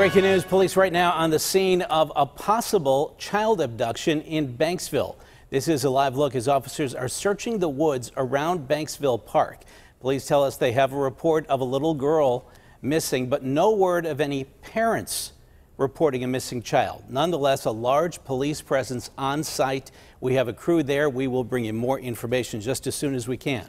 Breaking news police right now on the scene of a possible child abduction in Banksville. This is a live look as officers are searching the woods around Banksville Park. Police tell us they have a report of a little girl missing, but no word of any parents reporting a missing child. Nonetheless, a large police presence on site. We have a crew there. We will bring you more information just as soon as we can.